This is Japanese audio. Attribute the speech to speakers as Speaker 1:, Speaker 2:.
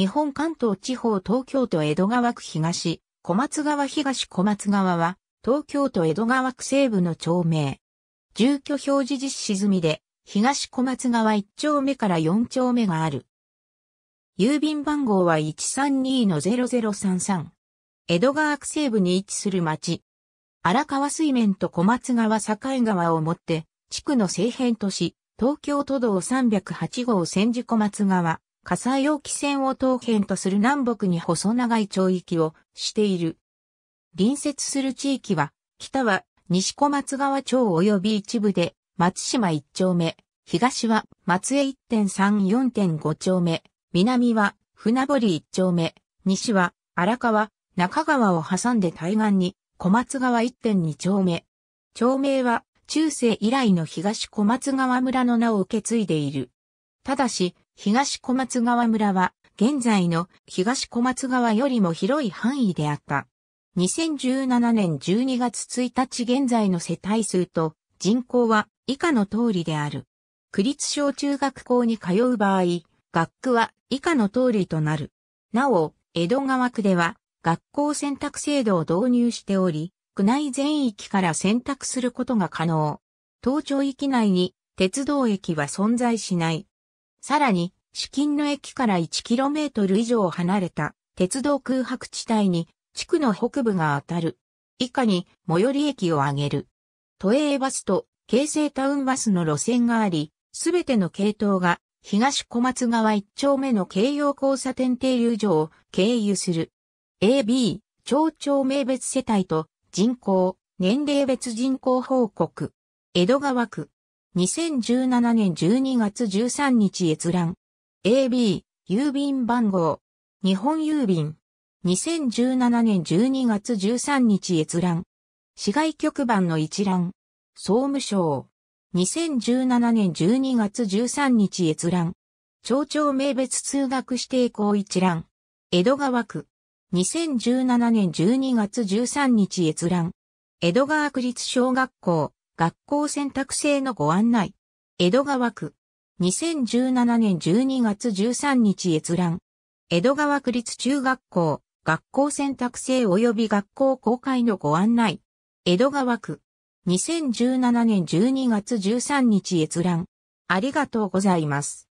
Speaker 1: 日本関東地方東京都江戸川区東、小松川東小松川は、東京都江戸川区西部の町名。住居表示実施済みで、東小松川1丁目から4丁目がある。郵便番号は132-0033。江戸川区西部に位置する町。荒川水面と小松川境川をもって、地区の西辺とし、東京都道308号千住小松川、火災用気船を当辺とする南北に細長い町域をしている。隣接する地域は、北は西小松川町及び一部で松島一丁目、東は松江1.34.5丁目、南は船堀一丁目、西は荒川、中川を挟んで対岸に小松川1.2丁目。町名は中世以来の東小松川村の名を受け継いでいる。ただし、東小松川村は、現在の東小松川よりも広い範囲であった。2017年12月1日現在の世帯数と人口は以下の通りである。区立小中学校に通う場合、学区は以下の通りとなる。なお、江戸川区では学校選択制度を導入しており、区内全域から選択することが可能。東庁域内に鉄道駅は存在しない。さらに、至近の駅から 1km 以上離れた鉄道空白地帯に地区の北部が当たる。以下に最寄り駅を挙げる。都営バスと京成タウンバスの路線があり、すべての系統が東小松川一丁目の京葉交差点停留所を経由する。AB、町長名別世帯と人口、年齢別人口報告。江戸川区。2017年12月13日閲覧。AB、郵便番号。日本郵便。2017年12月13日閲覧。市外局番の一覧。総務省。2017年12月13日閲覧。町長名別通学指定校一覧。江戸川区。2017年12月13日閲覧。江戸川区立小学校。学校選択制のご案内。江戸川区。2017年12月13日閲覧。江戸川区立中学校、学校選択制及び学校公開のご案内。江戸川区。2017年12月13日閲覧。ありがとうございます。